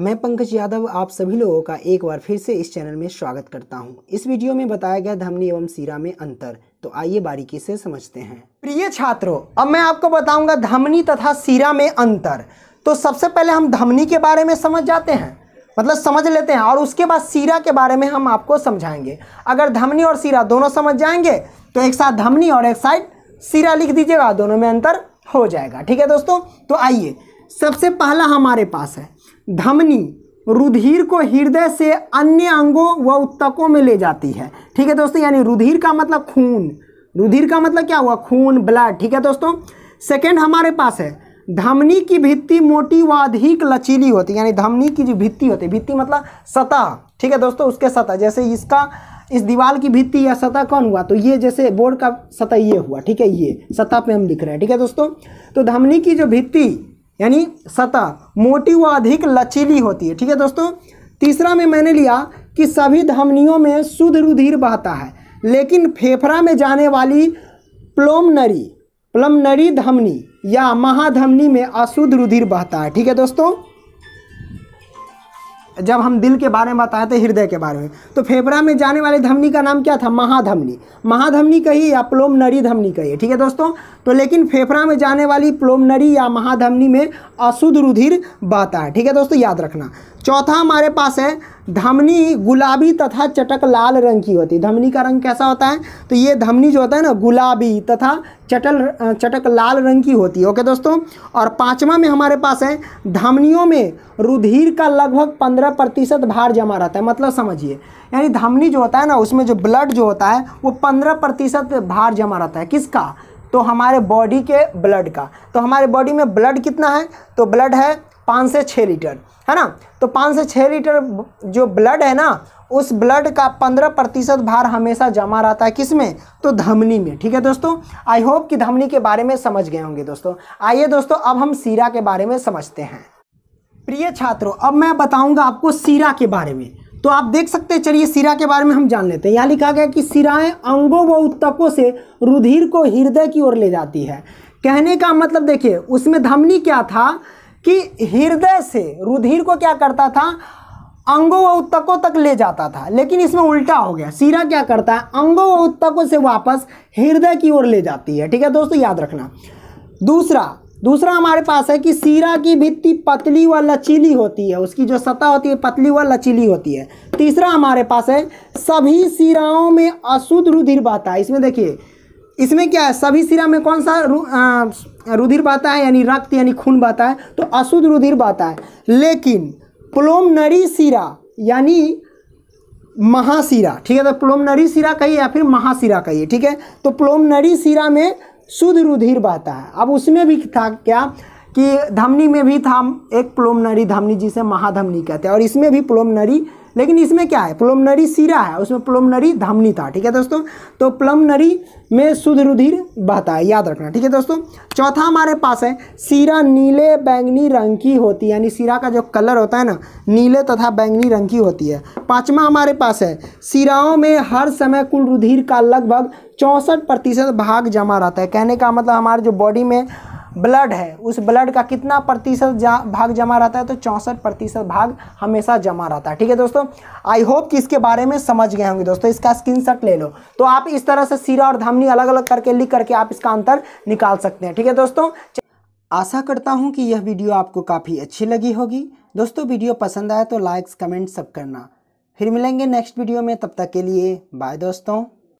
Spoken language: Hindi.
मैं पंकज यादव आप सभी लोगों का एक बार फिर से इस चैनल में स्वागत करता हूं। इस वीडियो में बताया गया धमनी एवं सीरा में अंतर तो आइए बारीकी से समझते हैं प्रिय छात्रों अब मैं आपको बताऊंगा धमनी तथा सीरा में अंतर तो सबसे पहले हम धमनी के बारे में समझ जाते हैं मतलब समझ लेते हैं और उसके बाद सीरा के बारे में हम आपको समझाएंगे अगर धमनी और सीरा दोनों समझ जाएंगे तो एक साथ धमनी और एक साइड सीरा लिख दीजिएगा दोनों में अंतर हो जाएगा ठीक है दोस्तों तो आइए सबसे पहला हमारे पास है धमनी रुधिर को हृदय से अन्य अंगों व उत्तकों में ले जाती है ठीक है दोस्तों यानी रुधिर का मतलब खून रुधिर का मतलब क्या हुआ खून ब्लड ठीक है दोस्तों सेकेंड हमारे पास है धमनी की भित्ति मोटी व अधिक लचीली होती है यानी धमनी की जो भित्ति होती है भित्ति मतलब सतह ठीक है दोस्तों उसके सतह जैसे इसका इस दीवार की भित्ति या सतह कौन हुआ तो ये जैसे बोर्ड का सतह ये हुआ ठीक है ये सतह पे हम लिख रहे हैं ठीक है दोस्तों तो धमनी की जो भित्ति यानी सतह मोटी व अधिक लचीली होती है ठीक है दोस्तों तीसरा में मैंने लिया कि सभी धमनियों में शुद्ध रुधिर बहता है लेकिन फेफड़ा में जाने वाली प्लोमनरी प्लमनरी धमनी या महाधमनी में अशुद्ध रुधिर बहता है ठीक है दोस्तों जब हम दिल के बारे में बताए थे हृदय के बारे में तो फेफड़ा में जाने वाले धमनी का नाम क्या था महाधमनी महाधमनी कही या प्लोमनरी धमनी कही ठीक है दोस्तों तो लेकिन फेफड़ा में जाने वाली प्लोमनरी या महाधमनी में अशुद्ध रुधिर बहता है ठीक है दोस्तों याद रखना चौथा हमारे पास है धमनी गुलाबी तथा चटक लाल रंग की होती है धमनी का रंग कैसा होता है तो ये धमनी जो होता है ना गुलाबी तथा चटल चटक लाल रंग की होती है ओके दोस्तों और पांचवा में हमारे पास है धमनियों में रुधिर का लगभग पंद्रह प्रतिशत भार जमा रहता है मतलब समझिए यानी धमनी जो होता है ना उसमें जो ब्लड जो होता है वो पंद्रह प्रतिशत भार जमा रहता है किसका तो हमारे बॉडी के ब्लड का तो हमारे बॉडी में ब्लड कितना है तो ब्लड है पाँच से छः लीटर है ना तो पाँच से छः लीटर जो ब्लड है ना उस ब्लड का पंद्रह प्रतिशत भार हमेशा जमा रहता है किस में तो धमनी में ठीक है दोस्तों आई होप कि धमनी के बारे में समझ गए होंगे दोस्तों आइए दोस्तों अब हम सीरा के बारे में समझते हैं प्रिय छात्रों अब मैं बताऊंगा आपको सीरा के बारे में तो आप देख सकते हैं चलिए सिरा के बारे में हम जान लेते हैं यहाँ लिखा गया कि सिराएं अंगों व उत्तकों से रुधिर को हृदय की ओर ले जाती है कहने का मतलब देखिए उसमें धमनी क्या था कि हृदय से रुधिर को क्या करता था अंगों व उत्तकों तक ले जाता था लेकिन इसमें उल्टा हो गया सीरा क्या करता है अंगों व उत्तकों से वापस हृदय की ओर ले जाती है ठीक है दोस्तों याद रखना दूसरा दूसरा हमारे पास है कि सीरा की भित्ति पतली व लचीली होती है उसकी जो सतह होती है पतली व लचीली होती है तीसरा हमारे पास है सभी सीराओं में अशुद्ध रुधिर बहता है इसमें देखिए इसमें क्या है सभी सिरा में कौन सा रु, आ, रुधिर बहता है यानी रक्त यानी खून बहता है तो अशुद्ध रुधिर बहता है लेकिन प्लोमनरी सिरा यानी महाशिरा ठीक है तो प्लोमनरी सिरा कहिए या फिर महाशिरा कहिए ठीक है तो प्लोमनरी सिरा में शुद्ध रुधिर बहता है अब उसमें भी था क्या कि धमनी में भी था एक प्लोमनरी धमनी जिसे महाधमनी कहते हैं और इसमें भी प्लोमनरी लेकिन इसमें क्या है प्लोमनरी सिरा है उसमें प्लोमनरी धमनी था ठीक है दोस्तों तो प्लोमनरी में शुद्ध रुधिर बहता है याद रखना ठीक है दोस्तों चौथा हमारे पास है सिरा नीले बैंगनी रंग की होती है यानी सिरा का जो कलर होता है ना नीले तथा बैंगनी रंग की होती है पाँचवा हमारे पास है सिराओं में हर समय कुल रुधिर का लगभग चौंसठ प्रतिशत भाग जमा रहता है कहने का मतलब हमारे जो बॉडी में ब्लड है उस ब्लड का कितना प्रतिशत जा, भाग जमा रहता है तो चौंसठ प्रतिशत भाग हमेशा जमा रहता है ठीक है दोस्तों आई होप कि इसके बारे में समझ गए होंगे दोस्तों इसका स्क्रीन ले लो तो आप इस तरह से सिरा और धमनी अलग अलग करके लिख करके आप इसका अंतर निकाल सकते हैं ठीक है दोस्तों आशा करता हूँ कि यह वीडियो आपको काफ़ी अच्छी लगी होगी दोस्तों वीडियो पसंद आए तो लाइक्स कमेंट सब करना फिर मिलेंगे नेक्स्ट वीडियो में तब तक के लिए बाय दोस्तों